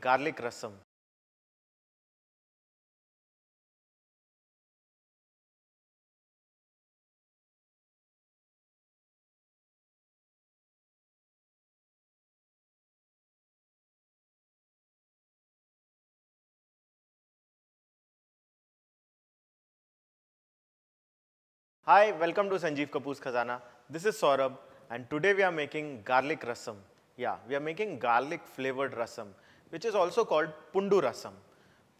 garlic rasam Hi, welcome to Sanjeev Kapoor's Khazana. This is Saurabh and today we are making garlic rasam. Yeah, we are making garlic flavored rasam. which is also called Pundu Rasam.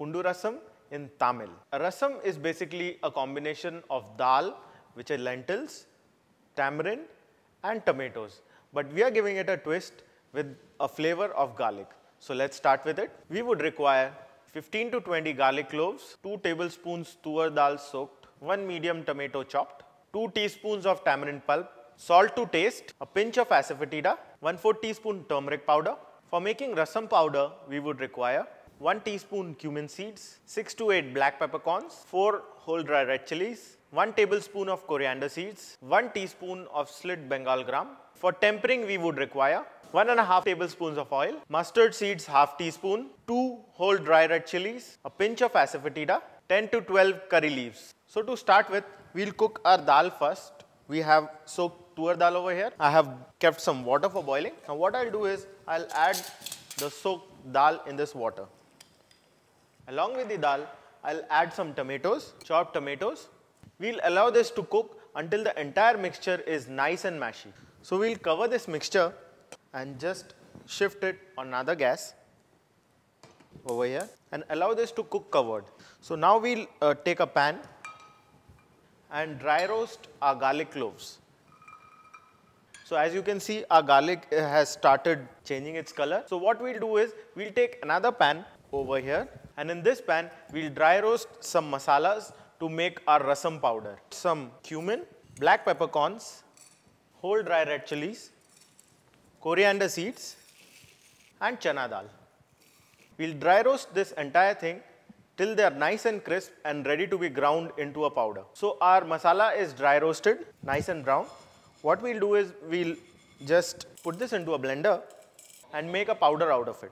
Pundu Rasam in Tamil. A rasam is basically a combination of dal, which are lentils, tamarind and tomatoes. But we are giving it a twist with a flavor of garlic. So let's start with it. We would require 15 to 20 garlic cloves, 2 tablespoons tuar dal soaked, 1 medium tomato chopped, 2 teaspoons of tamarind pulp, salt to taste, a pinch of asafoetida, 1 4 teaspoon turmeric powder, for making rasam powder, we would require 1 teaspoon cumin seeds, 6 to 8 black peppercorns, 4 whole dry red chilies, 1 tablespoon of coriander seeds, 1 teaspoon of slit Bengal gram. For tempering, we would require 1 and a half tablespoons of oil, mustard seeds half teaspoon, 2 whole dry red chilies, a pinch of asafoetida, 10 to 12 curry leaves. So to start with, we'll cook our dal first. We have soaked Tuar dal over here. I have kept some water for boiling. Now what I'll do is I'll add the soaked dal in this water. Along with the dal, I'll add some tomatoes, chopped tomatoes. We'll allow this to cook until the entire mixture is nice and mashy. So we'll cover this mixture and just shift it on another gas over here and allow this to cook covered. So now we'll uh, take a pan and dry roast our garlic cloves. So as you can see, our garlic uh, has started changing its color. So what we'll do is, we'll take another pan over here and in this pan, we'll dry roast some masalas to make our rasam powder. Some cumin, black peppercorns, whole dry red chilies, coriander seeds and chana dal. We'll dry roast this entire thing till they are nice and crisp and ready to be ground into a powder. So our masala is dry roasted, nice and brown. What we'll do is we'll just put this into a blender and make a powder out of it.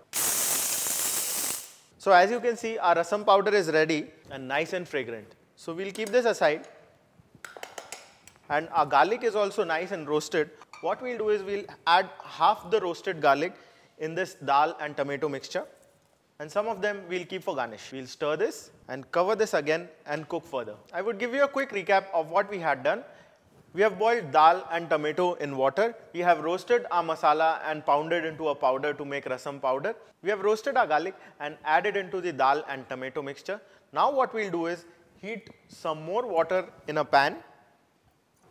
So as you can see our rasam powder is ready and nice and fragrant. So we'll keep this aside and our garlic is also nice and roasted. What we'll do is we'll add half the roasted garlic in this dal and tomato mixture and some of them we'll keep for garnish. We'll stir this and cover this again and cook further. I would give you a quick recap of what we had done. We have boiled dal and tomato in water. We have roasted our masala and pounded into a powder to make rasam powder. We have roasted our garlic and added into the dal and tomato mixture. Now what we will do is heat some more water in a pan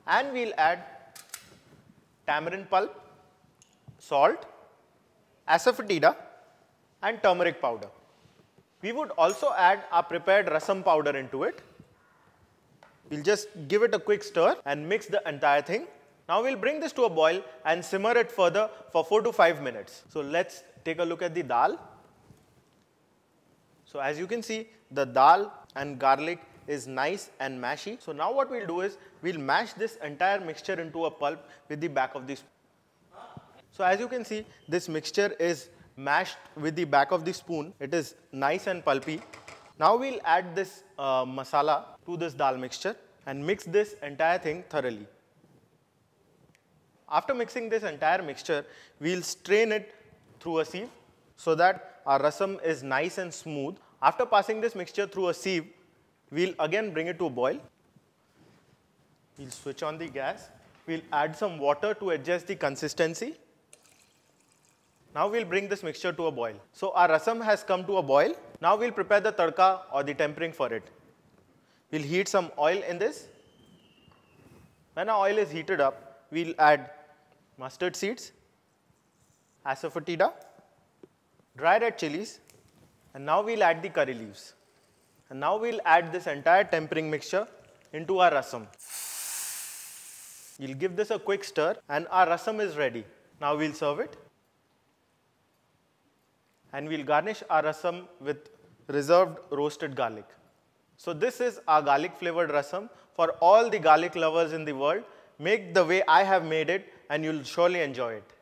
and we will add tamarind pulp, salt, asafoetida and turmeric powder. We would also add our prepared rasam powder into it We'll just give it a quick stir and mix the entire thing. Now we'll bring this to a boil and simmer it further for 4 to 5 minutes. So let's take a look at the dal. So as you can see the dal and garlic is nice and mashy. So now what we'll do is we'll mash this entire mixture into a pulp with the back of the spoon. So as you can see this mixture is mashed with the back of the spoon. It is nice and pulpy. Now we'll add this uh, masala to this dal mixture and mix this entire thing thoroughly. After mixing this entire mixture, we'll strain it through a sieve so that our rasam is nice and smooth. After passing this mixture through a sieve, we'll again bring it to a boil. We'll switch on the gas. We'll add some water to adjust the consistency. Now we'll bring this mixture to a boil. So our rasam has come to a boil. Now we'll prepare the tadka or the tempering for it. We'll heat some oil in this. When our oil is heated up, we'll add mustard seeds, asafoetida, dry red chilies, and now we'll add the curry leaves. And now we'll add this entire tempering mixture into our rasam. we will give this a quick stir and our rasam is ready. Now we'll serve it and we'll garnish our rasam with reserved roasted garlic. So this is our garlic flavored rasam for all the garlic lovers in the world. Make the way I have made it and you'll surely enjoy it.